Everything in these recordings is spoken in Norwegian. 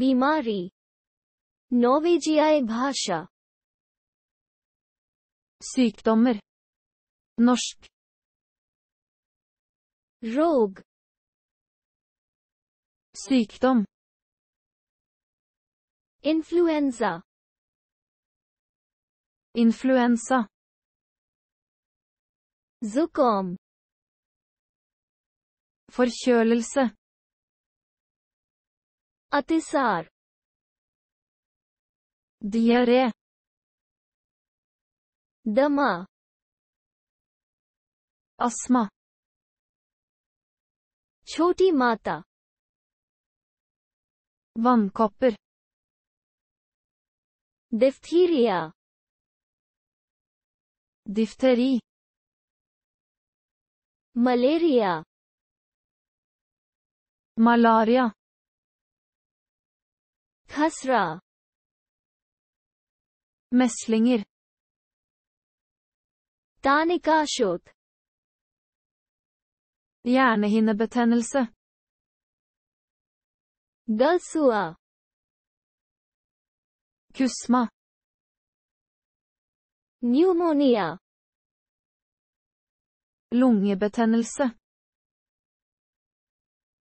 बीमारी नॉर्वेजियाई भाषा sykdommer norsk रोग sykdom influensa influensa zukom forkjølelse अतिसार दियरे दमा अस्मा छोटी माता वम कॉपर diphtheria diphtheria malaria malaria Kasra. Mässlinger. Danikashot. Hjernehinnebetennelse. galsua, Kusma. Pneumonia. Lungebetennelse.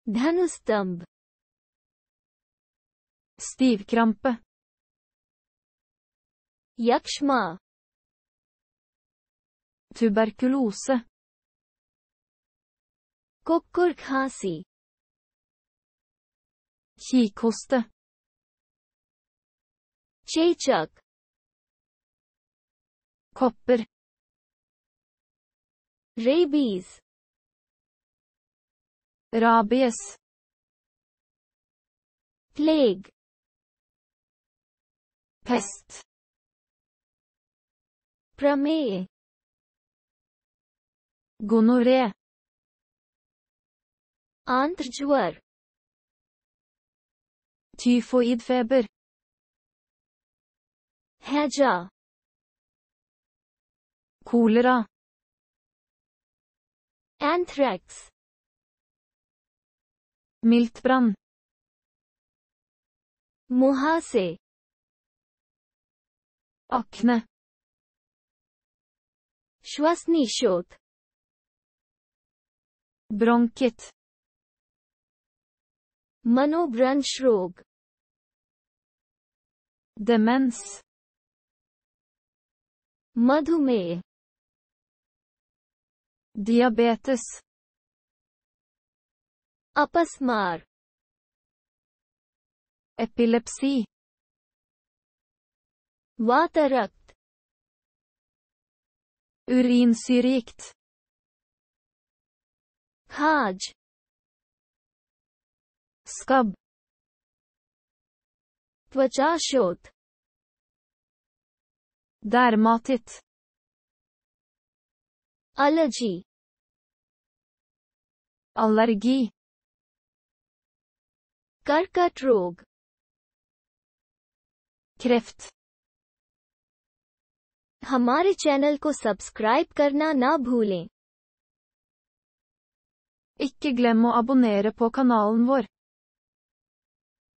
Dhanustamb. Stivkrampe. Yakshma. Tuberkulose. Kokkorkhasi. Kikhoste. Chechak. Kopper. Rabies. Rabies. Plague. Hest. Prame. Gonoré. Antrjuar. Tyfoidfeber. Heja. Kolera. Anthrax. Miltbrann. Mohase. Akne. શ્વાસની શોધ. Bronkitt. Manobranch રોગ. Demens. Madhume. Diabetes. Apasmar. Epilepsy. Waterakt. Urinsyrikt. Haj. Skab. त्वचाशोथ Dermatit. Allergi. Allergi. कर्कट रोग Kreft. हमारे चैनल को सब्सक्राइब करना ना भूलें इक्के ग्लेम अबोनेरे पो कनालन वोर